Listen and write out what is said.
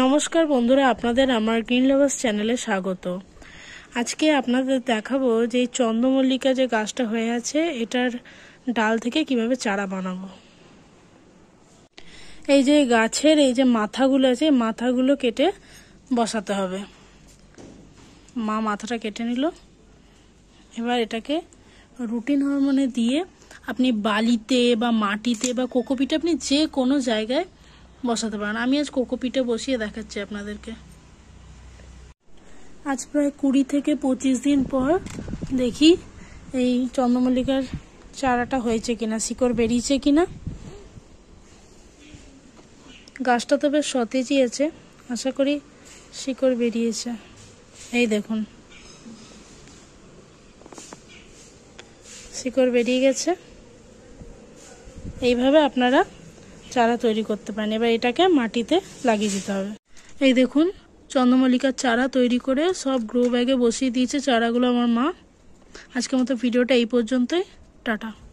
নমস্কার বন্ধুরা আপনাদের আমার গ্রিন লাভার্স চ্যানেলে স্বাগত আজকে আপনাদের দেখাবো যে চন্দ্রমল্লিকা যে গাছটা হয়ে আছে এটার ডাল থেকে কিভাবে চারা বানাবো এই যে গাছের এই যে মাথাগুলো আছে মাথাগুলো কেটে বসাতে হবে মা মাথাটা কেটে নিল এবার এটাকে রুটিন হরমোনে দিয়ে আপনি বালিতে বা মাটিতে বা কোকোপিটে আপনি যে কোনো জায়গায় বসাতে পারেন আমি আজ কোকোপিটে বসিয়ে দেখাচ্ছি আপনাদেরকে আজ প্রায় কুড়ি থেকে পঁচিশ দিন পর দেখি এই চন্দ্রমল্লিকার চারাটা হয়েছে কিনা শিকড় বেরিয়েছে কিনা গাছটা তো বেশ সতেজই আছে আশা করি শিকড় বেরিয়েছে এই দেখুন শিকড় বেরিয়ে গেছে এইভাবে আপনারা চারা তৈরি করতে পারেন এবার এটাকে মাটিতে লাগিয়ে দিতে হবে এই দেখুন চন্দ্রমল্লিকার চারা তৈরি করে সব গ্রো ব্যাগে বসিয়ে দিয়েছে চারাগুলো আমার মা আজকের মতো ভিডিওটা এই পর্যন্তই টাটা